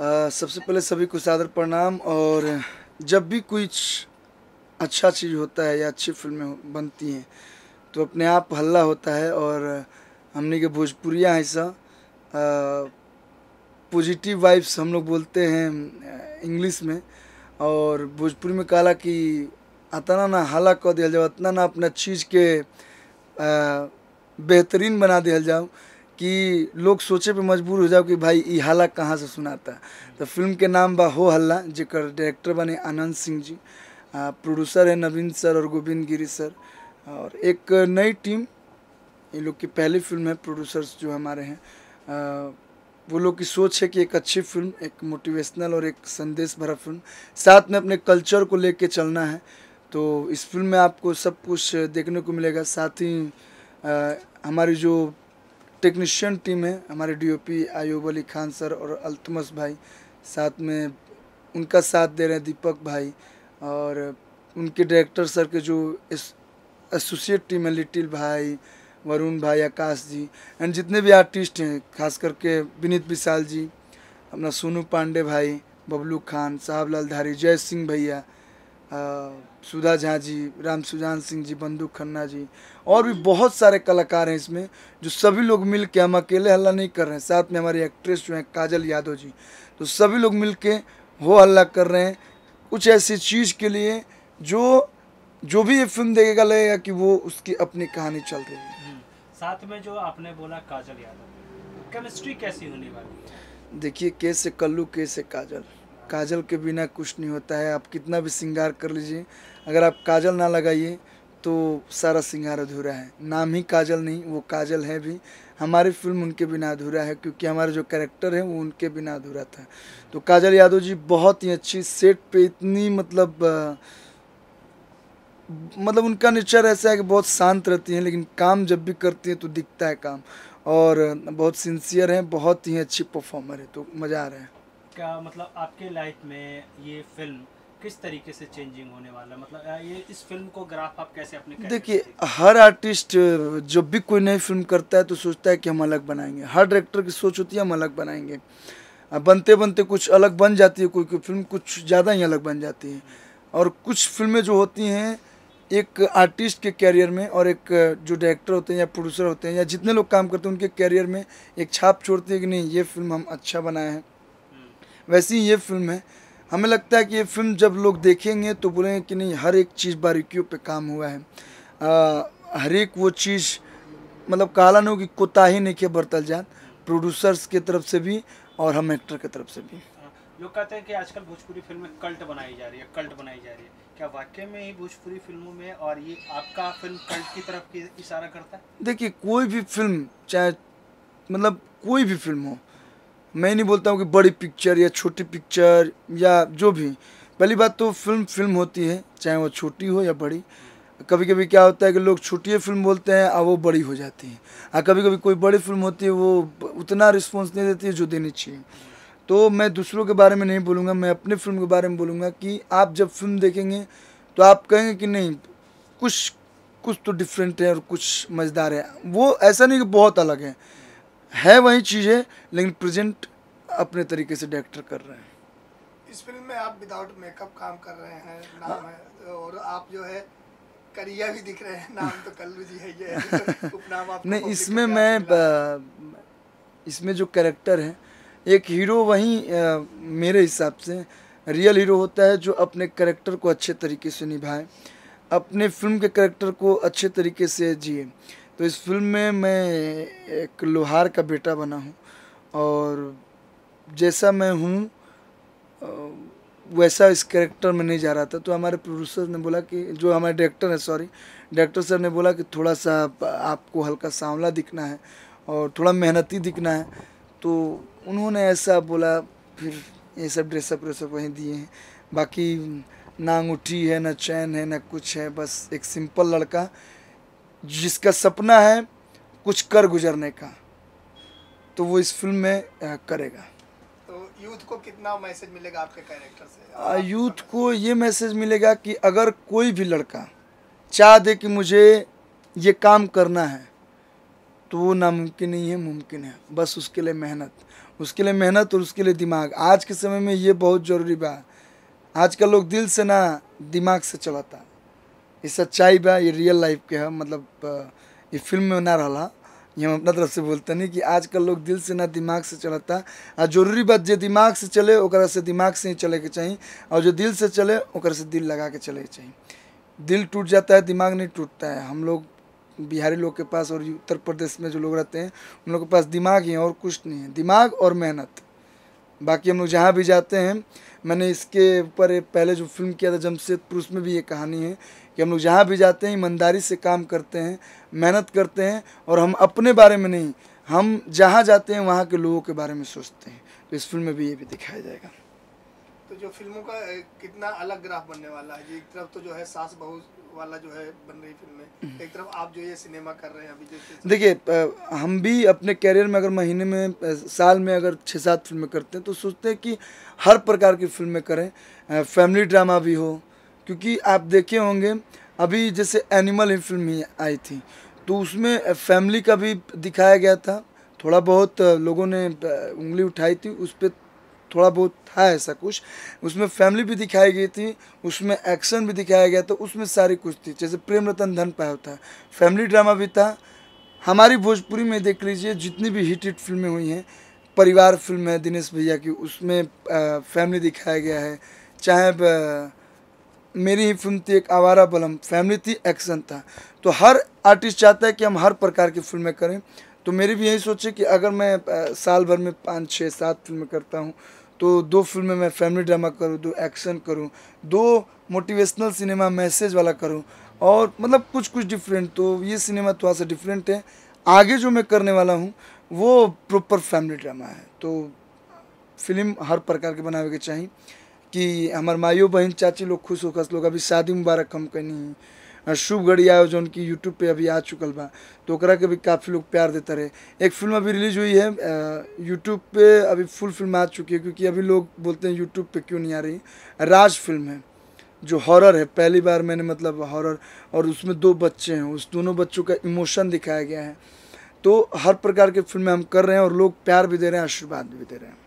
सबसे पहले सभी को सादर प्रणाम और जब भी कोई अच्छा चीज़ होता है या अच्छी फिल्में बनती हैं तो अपने आप हल्ला होता है और हमने के भोजपुरिया ऐसा पॉजिटिव वाइब्स हम लोग बोलते हैं इंग्लिश में और भोजपुरी में कहा कि अतना ना हल्ला कह दिया जाओ इतना ना अपना चीज़ के बेहतरीन बना दिया जाओ कि लोग सोचे पे मजबूर हो जाओ कि भाई ये हाला कहाँ से सुनाता है तो फिल्म के नाम बा हो हल्ला जेकर डायरेक्टर बने आनंद सिंह जी प्रोड्यूसर है नवीन सर और गोविंद गिरी सर और एक नई टीम ये लोग की पहली फिल्म है प्रोड्यूसर्स जो हमारे हैं वो लोग की सोच है कि एक अच्छी फिल्म एक मोटिवेशनल और एक संदेश भरा फिल्म साथ में अपने कल्चर को लेके चलना है तो इस फिल्म में आपको सब कुछ देखने को मिलेगा साथ ही आ, हमारी जो टेक्नीशियन टीम है हमारे डीओपी आयूब अली खान सर और अल्तमस भाई साथ में उनका साथ दे रहे हैं दीपक भाई और उनके डायरेक्टर सर के जो एसोसिएट टीम है लिटिल भाई वरुण भाई आकाश जी एंड जितने भी आर्टिस्ट हैं खास करके विनीत विशाल जी अपना सोनू पांडे भाई बबलू खान साहब लाल धारी जय सिंह भैया सुधा झा जी राम सुजान सिंह जी बंदूक खन्ना जी और भी बहुत सारे कलाकार हैं इसमें जो सभी लोग मिल के हम अकेले हल्ला नहीं कर रहे हैं साथ में हमारी एक्ट्रेस जो हैं काजल यादव जी तो सभी लोग मिल के हो हल्ला कर रहे हैं कुछ ऐसी चीज़ के लिए जो जो भी ये फिल्म देखेगा लगेगा कि वो उसकी अपनी कहानी चल रही है हम्म। साथ में जो आपने बोला काजल यादव केमिस्ट्री कैसी होने वाली देखिए कैसे कल्लू कैसे काजल काजल के बिना कुछ नहीं होता है आप कितना भी श्रृंगार कर लीजिए अगर आप काजल ना लगाइए तो सारा श्रृंगार अधूरा है नाम ही काजल नहीं वो काजल है भी हमारी फिल्म उनके बिना अधूरा है क्योंकि हमारा जो कैरेक्टर है वो उनके बिना अधूरा था तो काजल यादव जी बहुत ही अच्छी सेट पे इतनी मतलब मतलब उनका नेचर ऐसा है कि बहुत शांत रहती हैं लेकिन काम जब भी करती हैं तो दिखता है काम और बहुत सिंसियर हैं बहुत ही अच्छी परफॉर्मर है तो मज़ा आ रहा है क्या मतलब आपके लाइफ में ये फिल्म किस तरीके से चेंजिंग होने वाला है मतलब ये इस फिल्म को ग्राफ आप कैसे अपने देखिए हर आर्टिस्ट जब भी कोई नई फिल्म करता है तो सोचता है कि हम अलग बनाएंगे हर डायरेक्टर की सोच होती है हम अलग बनाएंगे बनते बनते कुछ अलग बन जाती है कोई कोई फिल्म कुछ ज़्यादा ही अलग बन जाती है और कुछ फिल्में जो होती हैं एक आर्टिस्ट के कैरियर में और एक जो डायरेक्टर होते हैं या प्रोड्यूसर होते हैं या जितने लोग काम करते हैं उनके कैरियर में एक छाप छोड़ती है कि नहीं ये फिल्म हम अच्छा बनाए हैं वैसी ये फिल्म है हमें लगता है कि ये फिल्म जब लोग देखेंगे तो बोलेंगे कि नहीं हर एक चीज़ बारीकियों पे काम हुआ है आ, हर एक वो चीज़ मतलब कहला नहीं कि कोताही नहीं किया बरतल जान प्रोड्यूसर्स की तरफ से भी और हम एक्टर की तरफ से भी लोग कहते हैं कि आजकल भोजपुरी में कल्ट बनाई जा रही है कल्ट बनाई जा रही है क्या वाकई में ही भोजपुरी फिल्मों में और ये आपका फिल्म कल्ट की तरफ इशारा करता है देखिए कोई भी फिल्म चाहे मतलब कोई भी फिल्म हो मैं नहीं बोलता हूँ कि बड़ी पिक्चर या छोटी पिक्चर या जो भी पहली बात तो फिल्म फिल्म होती है चाहे वो छोटी हो या बड़ी कभी कभी क्या होता है कि लोग छोटी फिल्म बोलते हैं और वो बड़ी हो जाती है और कभी कभी कोई बड़ी फिल्म होती है वो उतना रिस्पॉन्स नहीं देती है जो देनी चाहिए तो मैं दूसरों के बारे में नहीं बोलूँगा मैं अपने फिल्म के बारे में बोलूँगा कि आप जब फिल्म देखेंगे तो आप कहेंगे कि नहीं कुछ कुछ तो डिफरेंट है और कुछ मज़ेदार है वो ऐसा नहीं कि बहुत अलग है है वही चीज़ें लेकिन प्रेजेंट अपने तरीके से डायरेक्टर कर रहे हैं इस फिल्म में आप विदाउट मेकअप काम कर रहे हैं नाम हाँ। है और आप जो है करिया भी दिख रहे हैं नाम तो कल्लू जी है ये तो उपनाम आप नहीं इसमें मैं इसमें जो कैरेक्टर है एक हीरो वही मेरे हिसाब से रियल हीरो होता है जो अपने करेक्टर को अच्छे तरीके से निभाए अपने फिल्म के करेक्टर को अच्छे तरीके से जिए तो इस फिल्म में मैं एक लोहार का बेटा बना हूँ और जैसा मैं हूँ वैसा इस कैरेक्टर में नहीं जा रहा था तो हमारे प्रोड्यूसर ने बोला कि जो हमारे डायरेक्टर है सॉरी डायरेक्टर साहब ने बोला कि थोड़ा सा आपको हल्का सांवला दिखना है और थोड़ा मेहनती दिखना है तो उन्होंने ऐसा बोला फिर ये सब ड्रेसअप व्रेसअप वहीं दिए हैं बाकी ना अंगूठी है ना चैन है ना कुछ है बस एक सिंपल लड़का जिसका सपना है कुछ कर गुजरने का तो वो इस फिल्म में करेगा तो यूथ को कितना मैसेज मिलेगा आपके कैरेक्टर से यूथ को ये मैसेज मिलेगा कि अगर कोई भी लड़का चाह दे कि मुझे ये काम करना है तो वो नामुमकिन नहीं है मुमकिन है बस उसके लिए मेहनत उसके लिए मेहनत और उसके लिए दिमाग आज के समय में ये बहुत ज़रूरी बात का लोग दिल से ना दिमाग से चलाता ये सच्चाई बा ये रियल लाइफ के है मतलब ये फिल्म में ना रहा ये हम अपना तरफ से बोलते नहीं कि आजकल लोग दिल से ना दिमाग से चलता आ जरूरी बात जो दिमाग से चले ओकरा से दिमाग से ही चले के चाहिए और जो दिल से चले ओकरा से दिल लगा के चले के चाहिए दिल टूट जाता है दिमाग नहीं टूटता है हम लोग बिहारी लोग के पास और उत्तर प्रदेश में जो लोग रहते हैं उन लोग के पास दिमाग ही है और कुछ नहीं है दिमाग और मेहनत बाकी हम लोग जहाँ भी जाते हैं मैंने इसके ऊपर पहले जो फिल्म किया था जमशेदपुर उसमें भी ये कहानी है कि हम लोग जहाँ भी जाते हैं ईमानदारी से काम करते हैं मेहनत करते हैं और हम अपने बारे में नहीं हम जहाँ जाते हैं वहाँ के लोगों के बारे में सोचते हैं तो इस फिल्म में भी ये भी दिखाया जाएगा तो जो फिल्मों का कितना अलग ग्राफ बनने वाला है एक तरफ तो जो है सास बहू वाला जो है बन रही एक तरफ आप जो ये सिनेमा कर रहे हैं अभी देखिए हम भी अपने कैरियर में अगर महीने में साल में अगर छः सात फिल्में करते हैं तो सोचते हैं कि हर प्रकार की फिल्में करें फैमिली ड्रामा भी हो क्योंकि आप देखे होंगे अभी जैसे एनिमल ही फिल्म ही आई थी तो उसमें फैमिली का भी दिखाया गया था थोड़ा बहुत लोगों ने उंगली उठाई थी उस पर थोड़ा बहुत था ऐसा कुछ उसमें फैमिली भी दिखाई गई थी उसमें एक्शन भी दिखाया गया था उसमें सारी कुछ थी जैसे प्रेम रतन धन पाया था फैमिली ड्रामा भी था हमारी भोजपुरी में देख लीजिए जितनी भी हिट हिट फिल्में हुई हैं परिवार फिल्म है दिनेश भैया की उसमें फैमिली दिखाया गया है चाहे मेरी ही फिल्म थी एक आवारा बलम फैमिली थी एक्शन था तो हर आर्टिस्ट चाहता है कि हम हर प्रकार की फिल्में करें तो मेरी भी यही सोच है कि अगर मैं साल भर में पाँच छः सात फिल्में करता हूँ तो दो फिल्में मैं फैमिली ड्रामा करूँ दो एक्शन करूँ दो मोटिवेशनल सिनेमा मैसेज वाला करूँ और मतलब कुछ कुछ डिफरेंट तो ये सिनेमा थोड़ा सा डिफरेंट है आगे जो मैं करने वाला हूँ वो प्रॉपर फैमिली ड्रामा है तो फिल्म हर प्रकार के बनावे के चाहिए कि हमारे माइयो बहन चाची लोग खुश होकर लोग अभी शादी मुबारक हम कहीं शुभ गढ़िया है जौन की यूट्यूब पे अभी आ चुकल बा तो ओकरा के भी काफ़ी लोग प्यार देते रहे एक फिल्म अभी रिलीज हुई है यूट्यूब पे अभी फुल फिल्म आ चुकी है क्योंकि अभी लोग बोलते हैं यूट्यूब पे क्यों नहीं आ रही राज फिल्म है जो हॉरर है पहली बार मैंने मतलब हॉरर और उसमें दो बच्चे हैं उस दोनों बच्चों का इमोशन दिखाया गया है तो हर प्रकार के फिल्में हम कर रहे हैं और लोग प्यार भी दे रहे हैं आशीर्वाद भी दे रहे हैं